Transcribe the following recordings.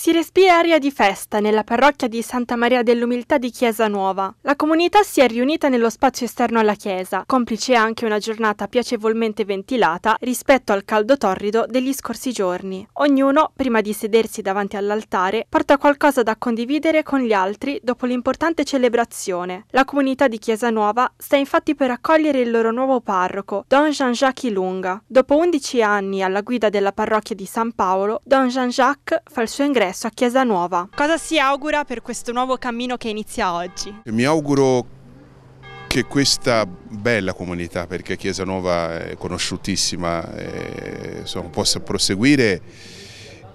Si respira aria di festa nella parrocchia di Santa Maria dell'Umiltà di Chiesa Nuova. La comunità si è riunita nello spazio esterno alla chiesa, complice anche una giornata piacevolmente ventilata rispetto al caldo torrido degli scorsi giorni. Ognuno, prima di sedersi davanti all'altare, porta qualcosa da condividere con gli altri dopo l'importante celebrazione. La comunità di Chiesa Nuova sta infatti per accogliere il loro nuovo parroco, Don Jean-Jacques Ilunga. Dopo 11 anni alla guida della parrocchia di San Paolo, Don Jean-Jacques fa il suo ingresso ingresso a Chiesa Nuova. Cosa si augura per questo nuovo cammino che inizia oggi? Mi auguro che questa bella comunità, perché Chiesa Nuova è conosciutissima, eh, insomma, possa proseguire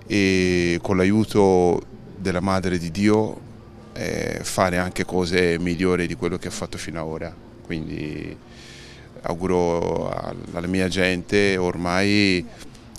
e con l'aiuto della Madre di Dio eh, fare anche cose migliori di quello che ha fatto fino ad ora. Quindi auguro alla mia gente ormai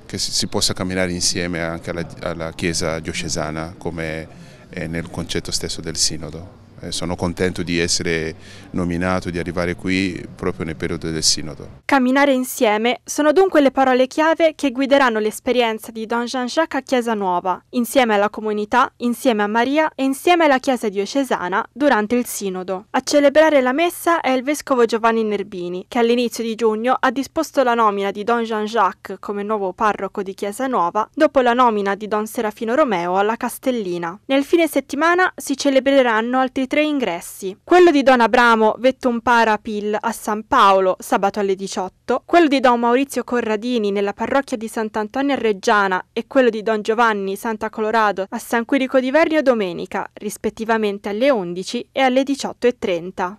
che si possa camminare insieme anche alla, alla Chiesa diocesana come è nel concetto stesso del sinodo. Eh, sono contento di essere nominato, di arrivare qui proprio nel periodo del sinodo. Camminare insieme sono dunque le parole chiave che guideranno l'esperienza di Don Jean-Jacques a Chiesa Nuova, insieme alla comunità, insieme a Maria e insieme alla Chiesa diocesana durante il sinodo. A celebrare la messa è il vescovo Giovanni Nerbini, che all'inizio di giugno ha disposto la nomina di Don Jean-Jacques come nuovo parroco di Chiesa Nuova dopo la nomina di Don Serafino Romeo alla Castellina. Nel fine settimana si celebreranno altri tre ingressi, quello di Don Abramo Vettumpara Pil a San Paolo sabato alle 18, quello di Don Maurizio Corradini nella parrocchia di Sant'Antonio a Reggiana e quello di Don Giovanni Santa Colorado a San Quirico di Vernio domenica, rispettivamente alle 11 e alle 18.30.